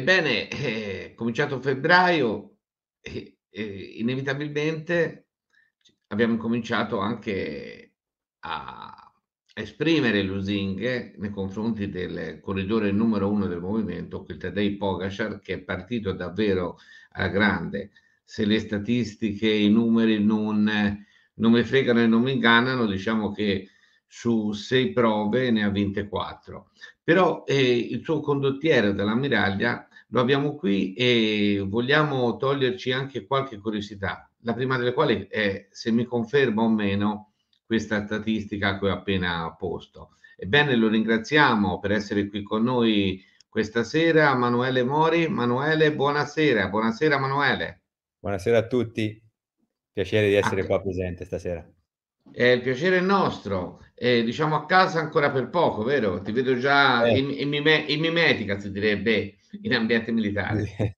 Ebbene, eh, cominciato febbraio, eh, eh, inevitabilmente abbiamo cominciato anche a esprimere lusinghe nei confronti del corridore numero uno del movimento, quel Tadei Pogacar, che è partito davvero alla grande. Se le statistiche, i numeri non, non mi fregano e non mi ingannano, diciamo che su sei prove ne ha vinte quattro. Però eh, il suo condottiero dell'ammiraglia lo abbiamo qui e vogliamo toglierci anche qualche curiosità, la prima delle quali è se mi conferma o meno questa statistica che ho appena posto. Ebbene, lo ringraziamo per essere qui con noi questa sera, Manuele Mori. Manuele, buonasera. Buonasera Manuele. Buonasera a tutti, piacere di essere ah, qua presente stasera. È il piacere nostro eh, diciamo a casa ancora per poco, vero? Ti vedo già eh. in, in, mime, in, mimetica, si direbbe, in ambiente militare.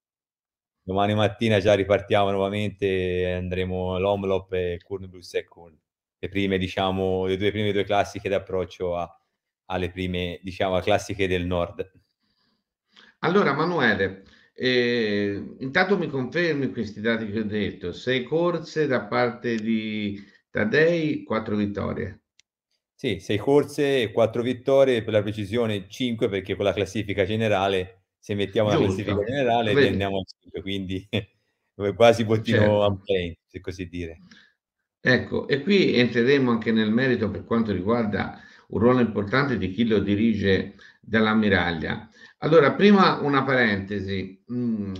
Domani mattina già ripartiamo nuovamente, andremo l'Omlop e Kurnbus e Kurn. Le prime, diciamo, le due prime due classiche d'approccio a, alle prime, diciamo, classiche del nord. Allora, Manuele, eh, intanto mi confermi questi dati che ho detto. Sei corse da parte di Tadei, quattro vittorie. Sì, sei corse quattro vittorie, per la precisione cinque, perché con la classifica generale, se mettiamo la classifica generale, Vedi. andiamo a cinque, quindi quasi bottino certo. unplay, se così dire. Ecco, e qui entreremo anche nel merito per quanto riguarda un ruolo importante di chi lo dirige dall'ammiraglia. Allora, prima una parentesi. Mm,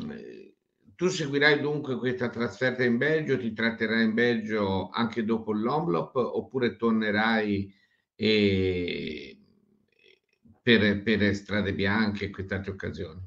tu seguirai dunque questa trasferta in Belgio, ti tratterai in Belgio anche dopo l'Omlop oppure tornerai e per, per strade bianche e tante occasioni.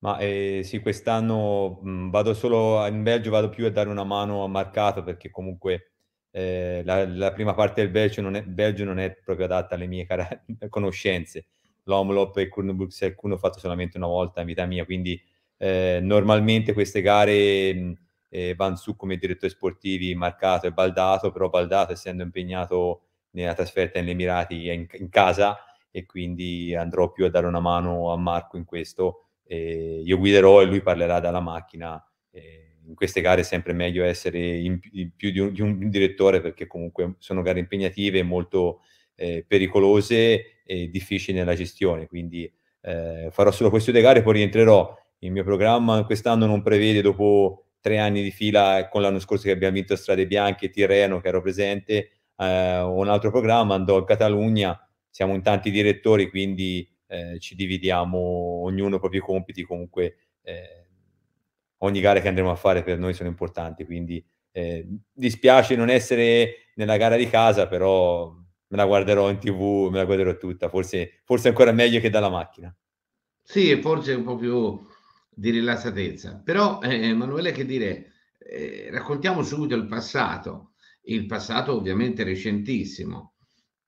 Ma eh, sì, quest'anno mh, vado solo in Belgio, vado più a dare una mano a Marcato perché comunque eh, la, la, prima parte del Belgio non, è, Belgio non, è, proprio adatta alle mie car- conoscenze. L'Omlop e Kurnbux e Kurn ho fatto solamente una volta in vita mia, quindi eh, normalmente queste gare mh, eh, vanno su come direttori sportivi Marcato e Baldato, però Baldato essendo impegnato nella trasferta negli Emirati in, in casa e quindi andrò più a dare una mano a Marco in questo. Eh, io guiderò e lui parlerà dalla macchina. Eh, in queste gare è sempre meglio essere in, in più di un, di un, direttore perché comunque sono gare impegnative, molto eh, pericolose e difficili nella gestione. Quindi eh, farò solo queste due gare, poi rientrerò. Il mio programma quest'anno non prevede dopo tre anni di fila con l'anno scorso che abbiamo vinto Strade Bianche e Tirreno che ero presente eh, un altro programma, andò a Catalogna, siamo in tanti direttori, quindi eh, ci dividiamo ognuno i propri compiti, comunque eh, ogni gara che andremo a fare per noi sono importanti, quindi eh, dispiace non essere nella gara di casa, però me la guarderò in tv, me la guarderò tutta, forse, forse ancora meglio che dalla macchina. Sì, forse un po' più di rilassatezza, però eh, Emanuele che dire, eh, raccontiamo subito il passato il passato ovviamente recentissimo.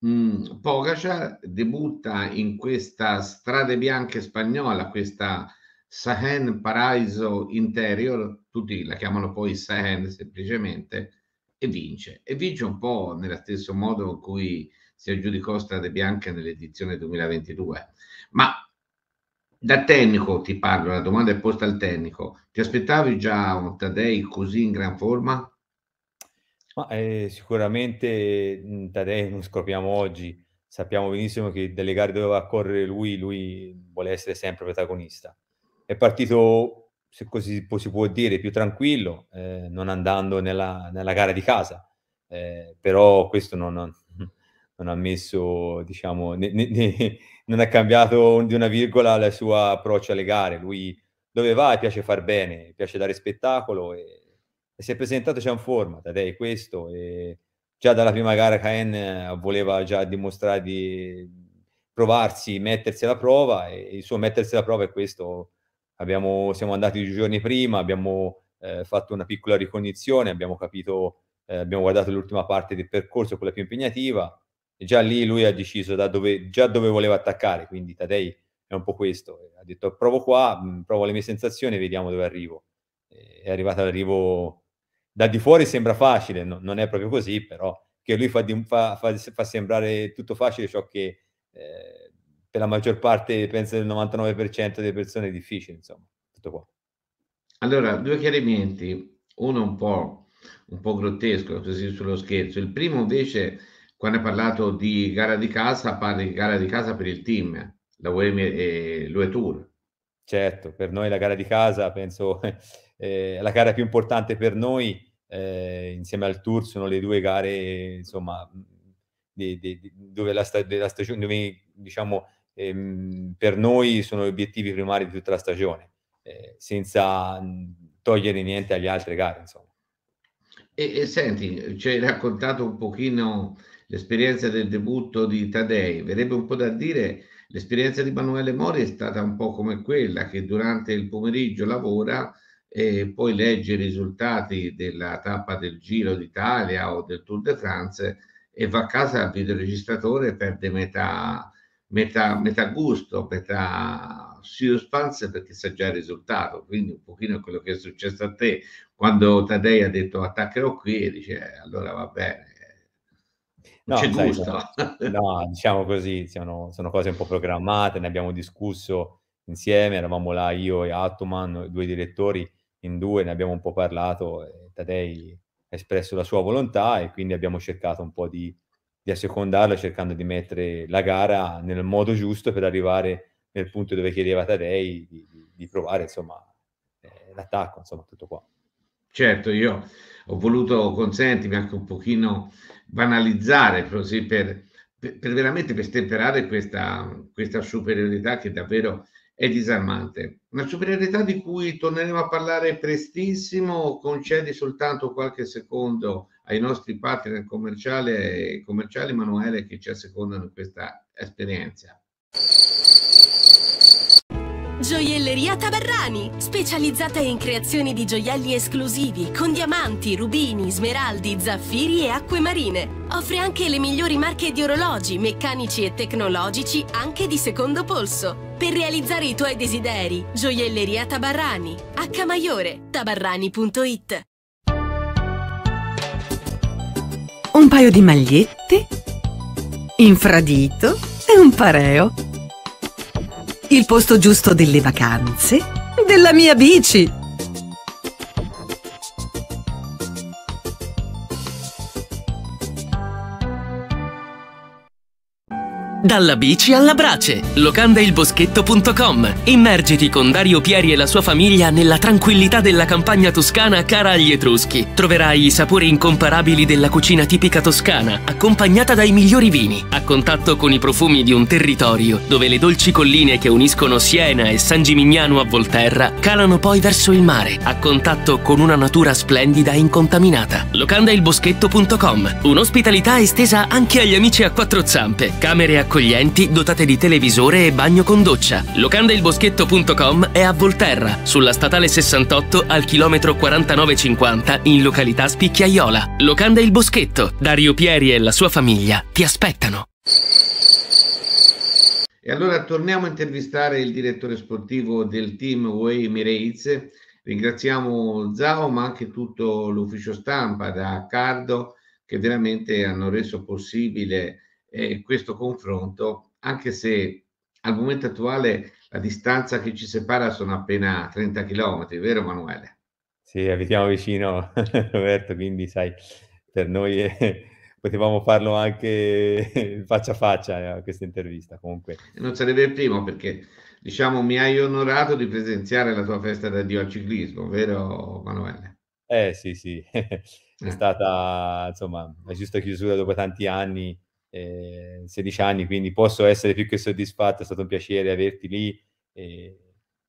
Mm, Pogacar debutta in questa strade bianche spagnola, questa Sahen Paraiso Interior, tutti la chiamano poi Sahen semplicemente, e vince. E vince un po' nello stesso modo in cui si aggiudicò Strade Bianche nell'edizione 2022. Ma da tecnico ti parlo, la domanda è posta al tecnico. Ti aspettavi già un Tadei così in gran forma? Ma eh, sicuramente mhmm, Tadei non scopriamo oggi, sappiamo benissimo che delle gare dove va a correre lui, lui vuole essere sempre protagonista. È partito, se così si può dire, più tranquillo, eh, non andando nella, nella, gara di casa, eh, però questo non, non, non ha messo, diciamo, ne, ne, ne, non ha cambiato di una virgola il suo approccio alle gare. Lui dove va piace far bene, piace dare spettacolo e si è presentato c'è un forma, ed è questo e già dalla prima gara Caen eh, voleva già dimostrare di provarsi, mettersi alla prova e il suo mettersi alla prova è questo abbiamo, siamo andati due giorni prima abbiamo eh, fatto una piccola ricognizione abbiamo capito eh, abbiamo guardato l'ultima parte del percorso quella più impegnativa e già lì lui ha deciso da dove, già dove voleva attaccare quindi Tadei è un po' questo ha detto provo qua, provo le mie sensazioni e vediamo dove arrivo è arrivato all'arrivo da di fuori sembra facile, no, non è proprio così, però che lui fa, di, fa, fa, fa sembrare tutto facile ciò che eh, per la maggior parte, penso del 99% delle persone è difficile, insomma, tutto qua. Allora, due chiarimenti, uno un po', un po' grottesco, così sullo scherzo. Il primo invece, quando ha parlato di gara di casa, parla di gara di casa per il team, la UEM e l'UE Tour. Certo, per noi la gara di casa penso eh, è eh, la gara più importante per noi eh, insieme al Tour sono le due gare insomma, mm, di, di, di, dove la, sta, della stagione, dove, diciamo, ehm, per noi sono gli obiettivi primari di tutta la stagione, eh, senza mm, togliere niente alle altre gare. Insomma. E, e senti, ci hai raccontato un pochino l'esperienza del debutto di Tadei, verrebbe un po' da dire l'esperienza di Emanuele Mori è stata un po' come quella che durante il pomeriggio lavora e poi legge i risultati della tappa del Giro d'Italia o del Tour de France e va a casa al videoregistratore e perde metà, metà, metà gusto, metà suspense perché sa già il risultato. Quindi un pochino quello che è successo a te quando Tadei ha detto attaccherò qui e dice eh, allora va bene. Non no, c'è sai, gusto. No, no, diciamo così, sono, sono cose un po' programmate, ne abbiamo discusso insieme, eravamo là io e Atoman, due direttori, in due ne abbiamo un po' parlato, Tadei ha espresso la sua volontà e quindi abbiamo cercato un po' di, di assecondarla cercando di mettere la gara nel modo giusto per arrivare nel punto dove chiedeva Tadei di, di, di provare insomma, eh, l'attacco, insomma tutto qua. Certo, io ho voluto, consentimi, anche un pochino banalizzare così per, per, per veramente per stemperare questa, questa superiorità che davvero è disarmante. Una superiorità di cui torneremo a parlare prestissimo, concedi soltanto qualche secondo ai nostri partner commerciali, commerciali Emanuele che ci assecondano questa esperienza. Gioielleria Tabarrani, specializzata in creazioni di gioielli esclusivi con diamanti, rubini, smeraldi, zaffiri e acque marine. Offre anche le migliori marche di orologi, meccanici e tecnologici anche di secondo polso. Per realizzare i tuoi desideri, Gioielleria Tabarrani, H Maiore, tabarrani.it. Un paio di magliette, infradito e un pareo il posto giusto delle vacanze, della mia bici Dalla bici alla brace. Locandailboschetto.com. Immergiti con Dario Pieri e la sua famiglia nella tranquillità della campagna toscana cara agli Etruschi. Troverai i sapori incomparabili della cucina tipica toscana, accompagnata dai migliori vini, a contatto con i profumi di un territorio dove le dolci colline che uniscono Siena e San Gimignano a Volterra calano poi verso il mare, a contatto con una natura splendida e incontaminata. Locandailboschetto.com. Un'ospitalità estesa anche agli amici a quattro zampe. Camere a accoglienti dotate di televisore e bagno con doccia. Locandailboschetto.com è a Volterra, sulla statale 68 al chilometro 4950 in località Spicchiaiola. Locanda il Boschetto, Dario Pieri e la sua famiglia ti aspettano. E allora torniamo a intervistare il direttore sportivo del team UE Emirates. Ringraziamo Zao ma anche tutto l'ufficio stampa da Cardo che veramente hanno reso possibile eh, questo confronto, anche se al momento attuale la distanza che ci separa sono appena 30 km, vero Emanuele? Sì, abitiamo vicino Roberto, quindi sai, per noi eh, potevamo farlo anche faccia a faccia eh, questa intervista comunque. Non sarebbe il primo perché diciamo mi hai onorato di presenziare la tua festa d'addio al ciclismo, vero Emanuele? Eh sì, sì, è eh. stata insomma la giusta chiusura dopo tanti anni eh, 16 anni, quindi posso essere più che soddisfatto, è stato un piacere averti lì eh,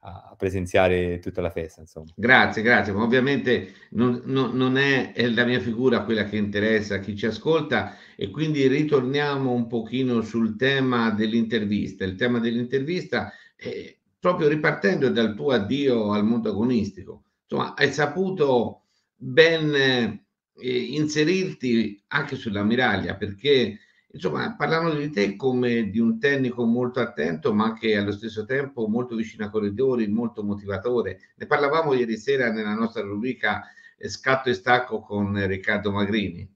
a presenziare tutta la festa. Insomma. Grazie, grazie. Ma ovviamente non, non, non è, è, la mia figura quella che interessa a chi ci ascolta e quindi ritorniamo un pochino sul tema dell'intervista. Il tema dell'intervista è proprio ripartendo dal tuo addio al mondo agonistico. Insomma, hai saputo ben eh, inserirti anche sull'ammiraglia perché Insomma, parlano di te come di un tecnico molto attento, ma che allo stesso tempo molto vicino a corridori, molto motivatore. Ne parlavamo ieri sera nella nostra rubrica eh, Scatto e Stacco con Riccardo Magrini.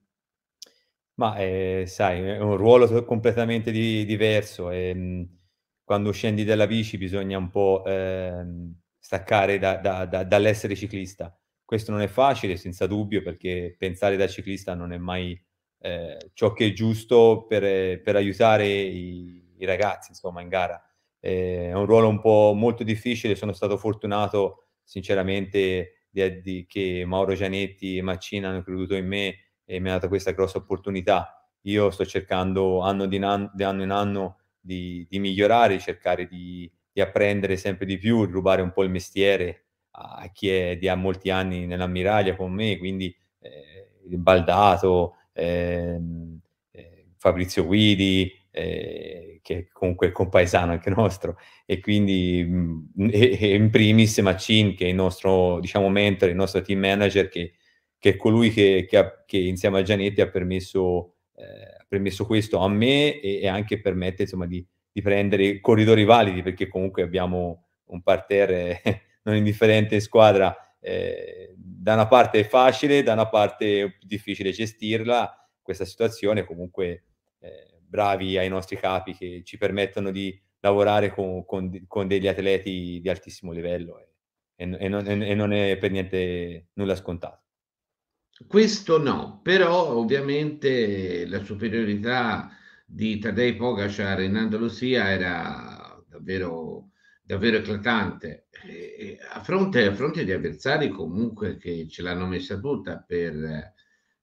Ma eh, sai, è un ruolo completamente di, diverso. E, ehm, quando scendi dalla bici bisogna un po' eh, staccare da, da, da, dall'essere ciclista. Questo non è facile, senza dubbio, perché pensare da ciclista non è mai eh, ciò che è giusto per, per aiutare i, i, ragazzi insomma in gara. Eh, è un ruolo un po' molto difficile, sono stato fortunato sinceramente di, di, che Mauro Gianetti e Maccina hanno creduto in me e mi hanno dato questa grossa opportunità. Io sto cercando anno, di nan, di anno in anno di, di migliorare, cercare di, apprendere sempre di più, rubare un po' il mestiere a chi è di a molti anni nell'ammiraglia con me, quindi eh, Baldato, Ehm, eh, Fabrizio Guidi, eh, che comunque è compaesano anche nostro, e quindi mh, mm, e, e in primis Macin, che è il nostro diciamo, mentore, il nostro team manager, che, che è colui che, che, ha, che, insieme a Gianetti ha permesso, eh, permesso questo a me e, e anche permette insomma, di, di, prendere corridori validi, perché comunque abbiamo un parterre non indifferente in squadra eh, da una parte è facile, da una parte è più difficile gestirla questa situazione, comunque eh, bravi ai nostri capi che ci permettono di lavorare con, con, con degli atleti di altissimo livello e, e, non, e non è per niente nulla scontato. Questo no, però ovviamente la superiorità di Tadej Pogacar in Andalusia era davvero davvero eclatante e a, fronte, a fronte di avversari comunque che ce l'hanno messa tutta per,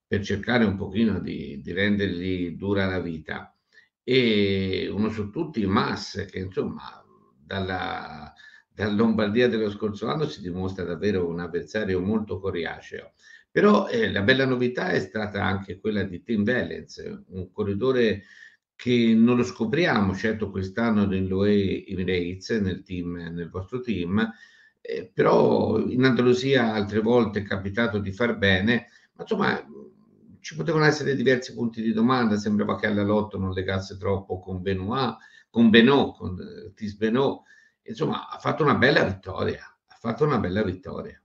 per cercare un pochino di, di, rendergli dura la vita e uno su tutti Mas che insomma dalla, dalla Lombardia dello scorso anno si dimostra davvero un avversario molto coriaceo però eh, la bella novità è stata anche quella di Tim Valens un corridore che non lo scopriamo, certo quest'anno nell'UE Emirates, nel, team, nel vostro team, eh, però in Andalusia altre volte è capitato di far bene, ma insomma ci potevano essere diversi punti di domanda, sembrava che alla lotto non legasse troppo con Benoit, con Benoit, con eh, Tis Benoit, insomma ha fatto una bella vittoria, ha fatto una bella vittoria.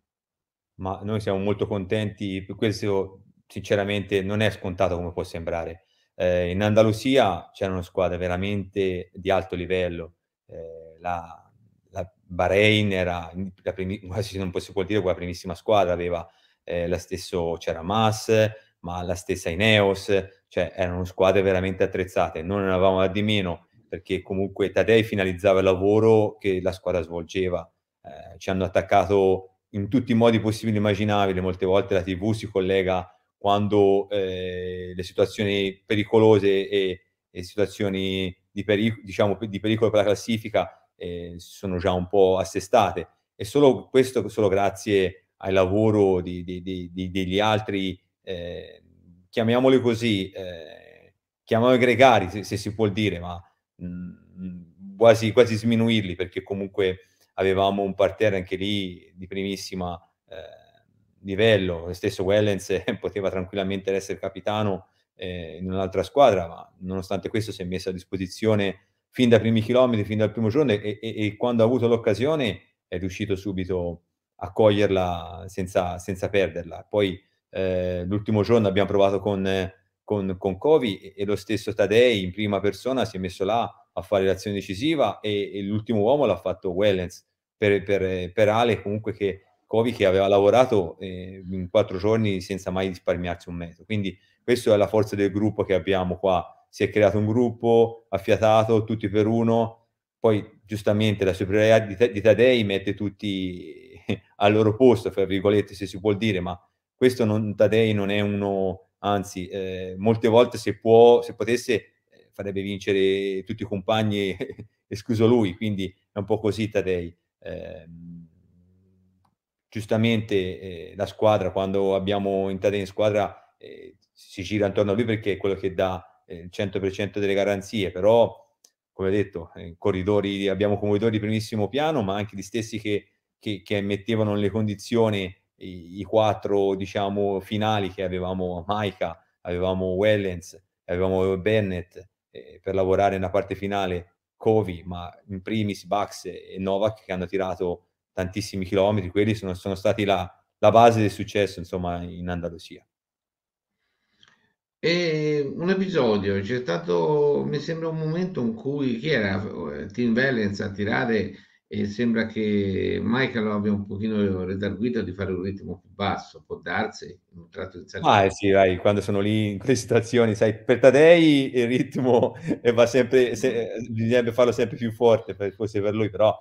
Ma noi siamo molto contenti, questo sinceramente non è scontato come può sembrare eh, in Andalusia c'erano squadre veramente di alto livello, eh, la, la, Bahrain era, la primi, non si può dire, quella primissima squadra, aveva eh, la stessa, c'era Mas, ma la stessa Ineos, cioè erano squadre veramente attrezzate, noi non avevamo da di meno perché comunque Tadei finalizzava il lavoro che la squadra svolgeva, eh, ci hanno attaccato in tutti i modi possibili e immaginabili, molte volte la TV si collega quando eh, le situazioni pericolose e le situazioni di, peric- diciamo, di, pericolo per la classifica eh, sono già un po' assestate. E solo questo solo grazie al lavoro di, di, degli altri, eh, chiamiamoli così, eh, chiamiamoli gregari se, se, si può dire, ma mh, mm, quasi, quasi sminuirli perché comunque avevamo un parterre anche lì di primissima livello, lo stesso Wellens poteva tranquillamente essere capitano eh, in un'altra squadra, ma nonostante questo si è messo a disposizione fin dai primi chilometri, fin dal primo giorno e, e, e quando ha avuto l'occasione è riuscito subito a coglierla senza, senza perderla. Poi eh, l'ultimo giorno abbiamo provato con, con, con Covi e, e, lo stesso Tadei in prima persona si è messo là a fare l'azione decisiva e, l'ultimo uomo l'ha fatto Wellens per, per, per Ale comunque che Covi che aveva lavorato eh, in quattro giorni senza mai risparmiarsi un metro. Quindi questa è la forza del gruppo che abbiamo qua. Si è creato un gruppo affiatato, tutti per uno, poi giustamente la superiorità di, di Tadei mette tutti eh, al loro posto, fra virgolette, se si può dire, ma questo non, Tadei non è uno, anzi, eh, molte volte se, può, se potesse eh, farebbe vincere tutti i compagni, escluso lui, quindi è un po' così Tadei. Eh, giustamente eh, la squadra, quando abbiamo entrato in squadra, eh, si gira intorno a lui perché è quello che dà eh, il 100% delle garanzie, però come detto, eh, corridori, abbiamo corridori di primissimo piano, ma anche gli stessi che, che, che mettevano le condizioni i, i, quattro diciamo, finali che avevamo Maika, avevamo Wellens, avevamo Bennett eh, per lavorare nella parte finale, Covi, ma in primis Bax e Novak che hanno tirato tantissimi chilometri, quelli sono, sono stati la, la base del successo insomma, in Andalusia. E un episodio, c'è stato, mi sembra un momento in cui chi era eh, Tim Valence a tirare e sembra che Michael abbia un pochino redarguito di fare un ritmo più basso, può darsi un tratto di salita. Ah, eh, sì, vai, quando sono lì in queste situazioni, sai, per Tadei il ritmo eh, va sempre, se, bisognerebbe farlo sempre più forte, forse per lui, però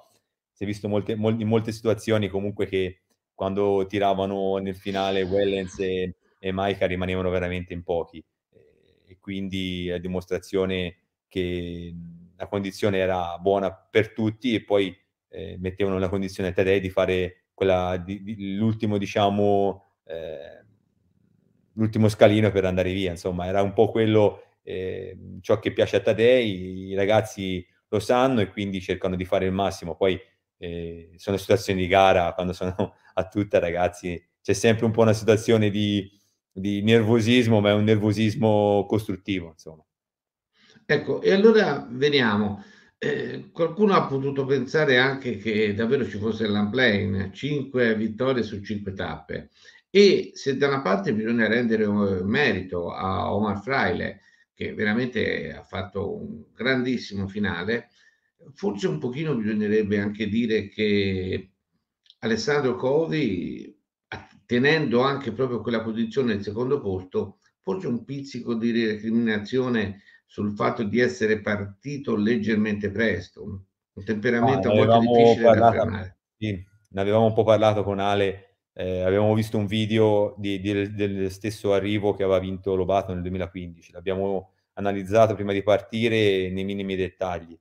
si è visto molte, mol- in molte situazioni comunque che quando tiravano nel finale Wellens e, e Maika rimanevano veramente in pochi eh, e quindi è dimostrazione che la condizione era buona per tutti e poi eh, mettevano la condizione a Tadei di fare quella, di, di, l'ultimo diciamo eh, l'ultimo scalino per andare via insomma era un po' quello eh, ciò che piace a Tadei i ragazzi lo sanno e quindi cercano di fare il massimo poi sono situazioni di gara, quando sono a tutta ragazzi c'è sempre un po' una situazione di, di nervosismo, ma è un nervosismo costruttivo, insomma. Ecco, e allora veniamo. Eh, qualcuno ha potuto pensare anche che davvero ci fosse l'unplane, 5 vittorie su 5 tappe. E se da una parte bisogna rendere eh, merito a Omar Fraile, che veramente ha fatto un grandissimo finale, forse un pochino bisognerebbe anche dire che Alessandro Covi, tenendo anche proprio quella posizione del secondo posto, forse un pizzico di recriminazione sul fatto di essere partito leggermente presto, un temperamento ah, molto difficile parlato, da frenare. Sì, ne avevamo un po' parlato con Ale, eh, avevamo visto un video di, di, del stesso arrivo che aveva vinto Lobato nel 2015, l'abbiamo analizzato prima di partire nei minimi dettagli.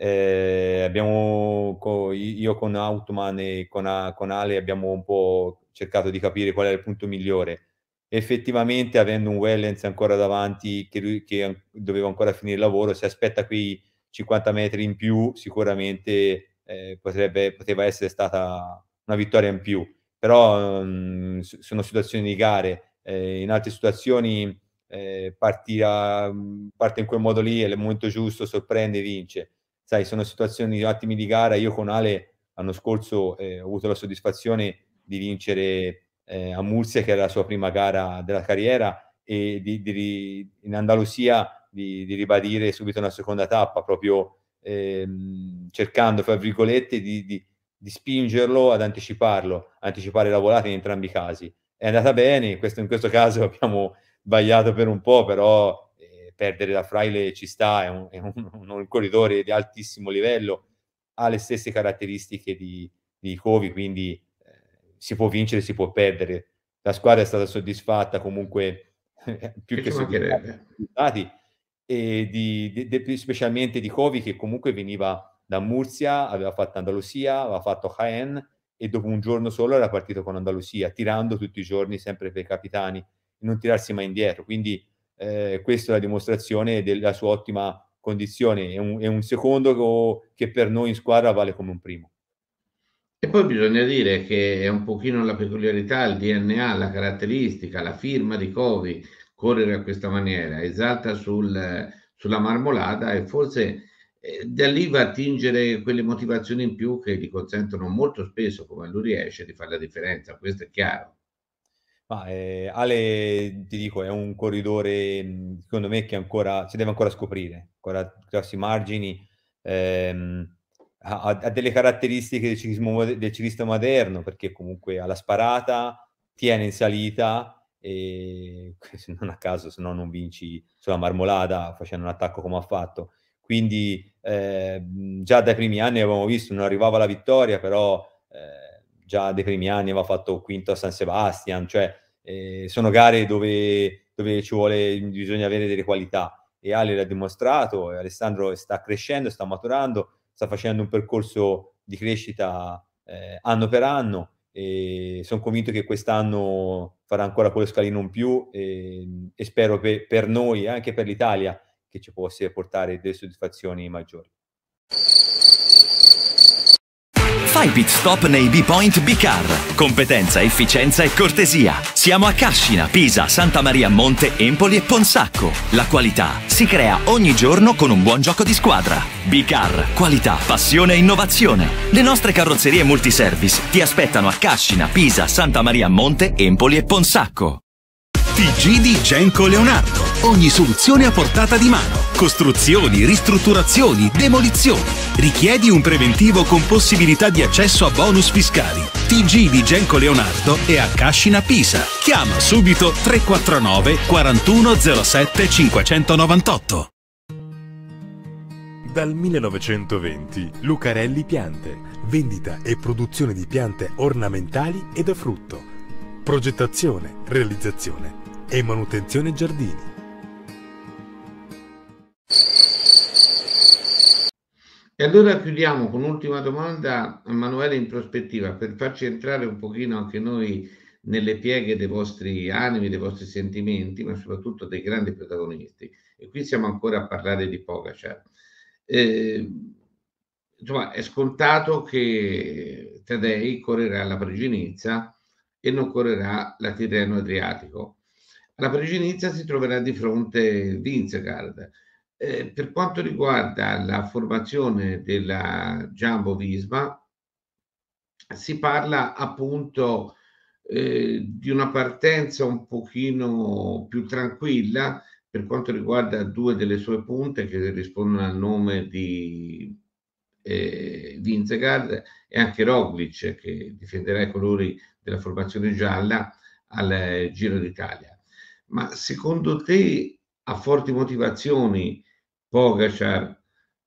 Eh, abbiamo, io con Outman e con, Ale abbiamo un po' cercato di capire qual è il punto migliore. Effettivamente, avendo un Wellens ancora davanti, che, lui, che doveva ancora finire il lavoro, se aspetta quei 50 metri in più, sicuramente eh, potrebbe, poteva essere stata una vittoria in più. Però mh, mm, sono situazioni di gare, eh, in altre situazioni eh, partirà, mm, parte in quel modo lì, è il momento giusto, sorprende e vince sai, sono situazioni attimi di gara. Io con Ale l'anno scorso eh, ho avuto la soddisfazione di vincere eh, a Murcia, che era la sua prima gara della carriera, e di, di, in Andalusia di, di, ribadire subito una seconda tappa, proprio ehm, cercando, fra virgolette, di, spingerlo ad anticiparlo, anticipare la volata in entrambi i casi. È andata bene, questo, in questo caso abbiamo sbagliato per un po', però perdere da Fraile ci sta, è un, è un, un corridore di altissimo livello, ha le stesse caratteristiche di, di Covi, quindi eh, si può vincere, si può perdere. La squadra è stata soddisfatta comunque eh, più che, che soddisfatti e di, di, di, specialmente di Covi che comunque veniva da Murcia, aveva fatto Andalusia, aveva fatto Jaén e dopo un giorno solo era partito con Andalusia, tirando tutti i giorni sempre per i capitani, non tirarsi mai indietro. Quindi eh, questa è la dimostrazione della sua ottima condizione. È un, è un secondo che per noi in squadra vale come un primo. E poi bisogna dire che è un pochino la peculiarità, il DNA, la caratteristica, la firma di Covi, correre a questa maniera, esalta sul, sulla marmolata e forse eh, da lì va a tingere quelle motivazioni in più che gli consentono molto spesso, come lui riesce, di fare la differenza, questo è chiaro. Ma eh, Ale, ti dico, è un corridore, mhmm, secondo me, che ancora si deve ancora scoprire, ancora grossi margini, ehm, ha, ha, delle caratteristiche del, ciclismo, del ciclista moderno, perché comunque ha la sparata, tiene in salita, e non a caso, se no non vinci sulla marmolada facendo un attacco come ha fatto. Quindi eh, già dai primi anni avevamo visto, non arrivava la vittoria, però... Eh, già dei primi anni aveva fatto quinto a San Sebastian, cioè eh, sono gare dove, dove, ci vuole, bisogna avere delle qualità e Ale l'ha dimostrato, Alessandro sta crescendo, sta maturando, sta facendo un percorso di crescita eh, anno per anno e sono convinto che quest'anno farà ancora quello scalino in più e, e spero pe, per noi e anche per l'Italia che ci possa portare delle soddisfazioni maggiori. Fai pit stop nei B-Point B-Car. Competenza, efficienza e cortesia. Siamo a Cascina, Pisa, Santa Maria Monte, Empoli e Ponsacco. La qualità si crea ogni giorno con un buon gioco di squadra. B-Car, qualità, passione e innovazione. Le nostre carrozzerie multiservice ti aspettano a Cascina, Pisa, Santa Maria Monte, Empoli e Ponsacco. TG di Genco Leonardo Ogni soluzione a portata di mano. Costruzioni, ristrutturazioni, demolizioni. Richiedi un preventivo con possibilità di accesso a bonus fiscali. TG di Genco Leonardo e a Cascina Pisa. Chiama subito 349 4107 598. Dal 1920 Lucarelli Piante, vendita e produzione di piante ornamentali e da frutto, progettazione, realizzazione e manutenzione giardini e allora chiudiamo con un'ultima domanda a Manuele in prospettiva per farci entrare un pochino anche noi nelle pieghe dei vostri animi, dei vostri sentimenti, ma soprattutto dei grandi protagonisti. E qui siamo ancora a parlare di Pogacar. Eh, insomma, è scontato che Tadei correrà la parigi e non correrà la Tirreno-Adriatico. Alla parigi si troverà di fronte Vinzegaard eh, per quanto riguarda la formazione della Giambo Visma, si parla appunto eh, di una partenza un pochino più tranquilla per quanto riguarda due delle sue punte che rispondono al nome di eh, Vinzegaard e anche Roglic che difenderà i colori della formazione gialla al eh, Giro d'Italia. Ma secondo te ha forti motivazioni Pogacar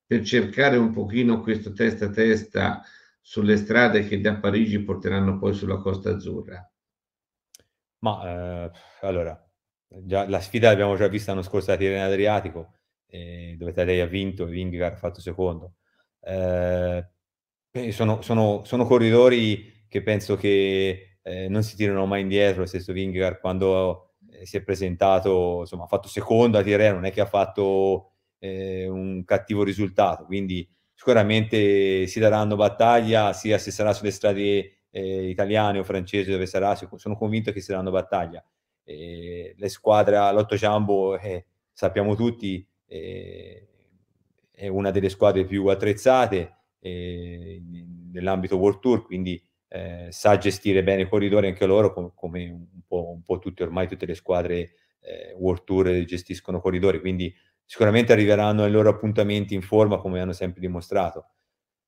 per cercare un pochino questo testa a testa sulle strade che da Parigi porteranno poi sulla Costa Azzurra? Ma eh, allora, già, la sfida l'abbiamo già vista l'anno scorso a Tirreno Adriatico, eh, dove Tadei ha vinto e Vingar ha fatto secondo. Eh, eh, sono, sono, sono, corridori che penso che eh, non si tirano mai indietro, lo stesso Vingar, quando eh, si è presentato, insomma, ha fatto secondo a Tirreno, non è che ha fatto eh, un cattivo risultato. Quindi sicuramente si daranno battaglia sia se sarà sulle strade eh, italiane o francesi dove sarà, sono convinto che si daranno battaglia. Eh, le squadre all'otto Ciambo, eh, sappiamo tutti, eh, è una delle squadre più attrezzate eh, nell'ambito World Tour, quindi sa gestire bene i corridori anche loro, com- come un po', un po tutte, ormai tutte le squadre World Tour gestiscono corridori, quindi sicuramente arriveranno ai loro appuntamenti in forma come hanno sempre dimostrato.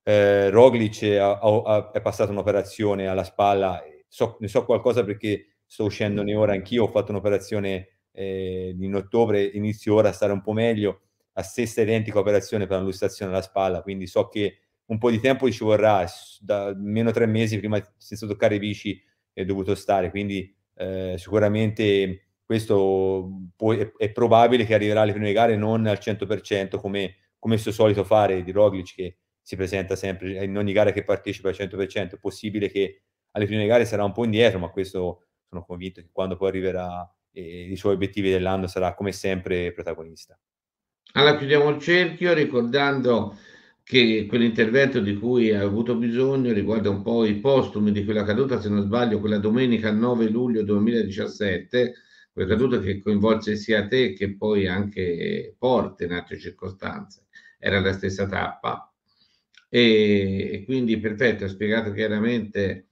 Eh, Roglic ha, ha, è passata un'operazione alla spalla, so, ne so qualcosa perché sto uscendone ora anch'io, ho fatto un'operazione eh, in ottobre, inizio ora a stare un po' meglio, la stessa identica operazione per l'illustrazione alla spalla, quindi so che un po' di tempo ci vorrà, da meno tre mesi prima senza toccare i bici è dovuto stare, quindi eh, sicuramente questo può, è, è, probabile che arriverà alle prime gare non al 100% come, come suo solito fare di Roglic che si presenta sempre in ogni gara che partecipa al 100%, è possibile che alle prime gare sarà un po' indietro, ma questo sono convinto che quando poi arriverà eh, i suoi obiettivi dell'anno sarà come sempre protagonista. Allora chiudiamo il cerchio ricordando che quell'intervento di cui ha avuto bisogno riguarda un po' i postumi di quella caduta, se non sbaglio, quella domenica 9 luglio 2017 una caduta che coinvolse sia te che poi anche Porte in altre circostanze, era la stessa tappa. E, e quindi perfetto, ha spiegato chiaramente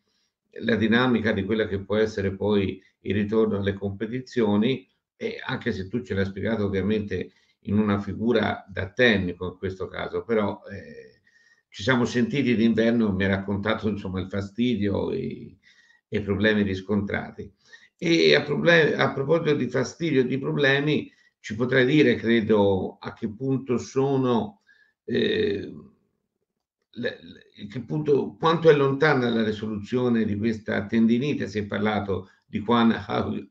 la dinamica di quella che può essere poi il ritorno alle competizioni e anche se tu ce l'hai spiegato ovviamente in una figura da tecnico in questo caso, però eh, ci siamo sentiti d'inverno, mi ha raccontato insomma il fastidio e i problemi riscontrati. E a, problem- a proposito di fastidio di problemi, ci potrei dire, credo, a che punto sono, eh, le, le, che punto, quanto è lontana la risoluzione di questa tendinite, si è parlato di Juan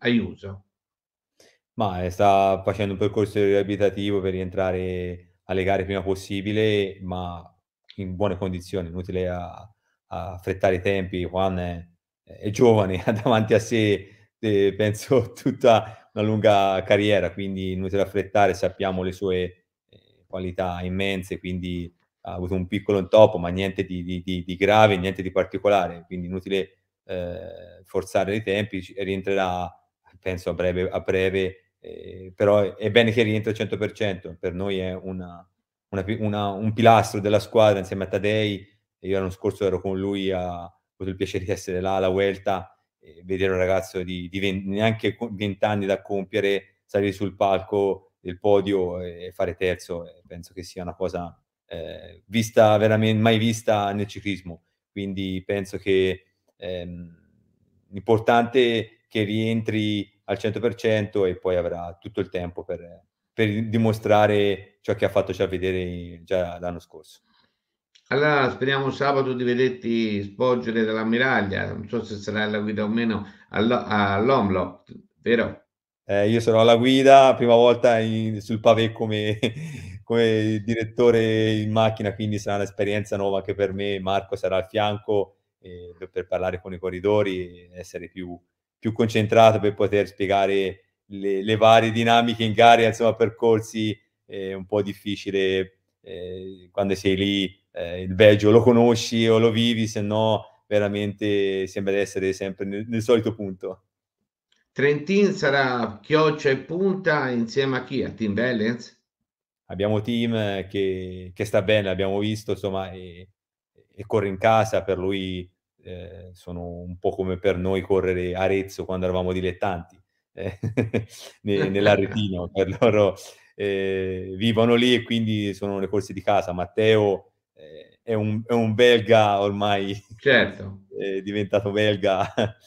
Ayuso. Ma eh, sta facendo un percorso riabilitativo per rientrare alle gare prima possibile, ma in buone condizioni, inutile affrettare a i tempi, Juan è, è giovane, ha davanti a sé eh, penso tutta una lunga carriera, quindi inutile affrettare, sappiamo le sue eh, qualità immense, quindi ha avuto un piccolo intoppo, ma niente di, di, di, di grave, niente di particolare, quindi inutile eh, forzare i tempi, rientrerà penso a breve, a breve eh, però è bene che rientri al 100%, per noi è una, una, una, un pilastro della squadra insieme a Tadei, io l'anno scorso ero con lui, ha avuto il piacere di essere là alla Vuelta, eh, vedere un ragazzo di, di 20, neanche 20 anni da compiere salire sul palco del podio e fare terzo, eh, penso che sia una cosa eh, vista veramente, mai vista nel ciclismo. Quindi penso che ehm, l'importante che rientri al 100% e poi avrà tutto il tempo per, per dimostrare ciò che ha fatto già vedere già l'anno scorso. Allora speriamo sabato di vederti sporgere dall'ammiraglia, non so se sarà alla guida o meno allo- all'Omlo, vero? Eh, io sarò alla guida, prima volta in, sul pavé come, come, direttore in macchina, quindi sarà un'esperienza nuova anche per me. Marco sarà al fianco eh, per parlare con i corridori essere più, più concentrato per poter spiegare le, le, varie dinamiche in gara, insomma percorsi eh, un po' difficile eh, quando sei lì eh, il Belgio lo conosci o lo vivi, se no veramente sembra di essere sempre nel, nel solito punto. Trentin sarà chioccia e punta insieme a chi? A Team Valence? Abbiamo team che, che sta bene, l'abbiamo visto, insomma, e, e, corre in casa, per lui eh, sono un po' come per noi correre Arezzo quando eravamo dilettanti, eh, nell'Arretino, per loro eh, vivono lì e quindi sono le corse di casa. Matteo eh, è un, è un, belga ormai, certo. è diventato belga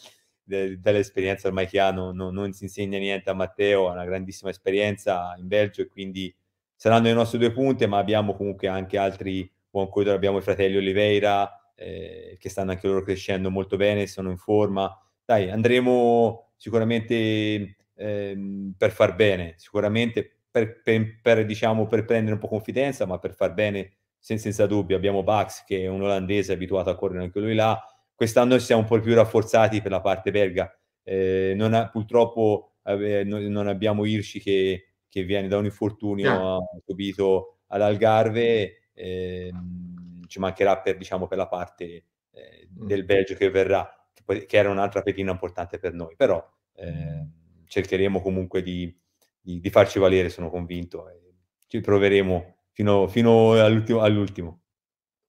dall'esperienza ormai che ha, non, non, si insegna niente a Matteo, ha una grandissima esperienza in Belgio e quindi saranno le nostre due punte, ma abbiamo comunque anche altri buon corridor, abbiamo i fratelli Oliveira eh, che stanno anche loro crescendo molto bene, sono in forma. Dai, andremo sicuramente eh, per far bene, sicuramente per, per, per, diciamo, per prendere un po' confidenza, ma per far bene sen- senza dubbio. Abbiamo Bax che è un olandese abituato a correre anche lui là. Quest'anno siamo un po' più rafforzati per la parte belga. Eh, non ha, purtroppo eh, non, non, abbiamo Irci che, che, viene da un infortunio no. Ah. subito all'Algarve. Eh, ci mancherà per, diciamo, per la parte eh, mm. del Belgio che verrà, che, era un'altra pedina importante per noi. Però ehm, cercheremo comunque di, di, di, farci valere, sono convinto. ci proveremo fino, fino all'ultimo, all'ultimo.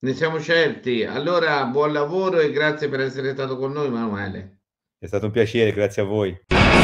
Ne siamo certi. Allora, buon lavoro e grazie per essere stato con noi, Emanuele. È stato un piacere, grazie a voi.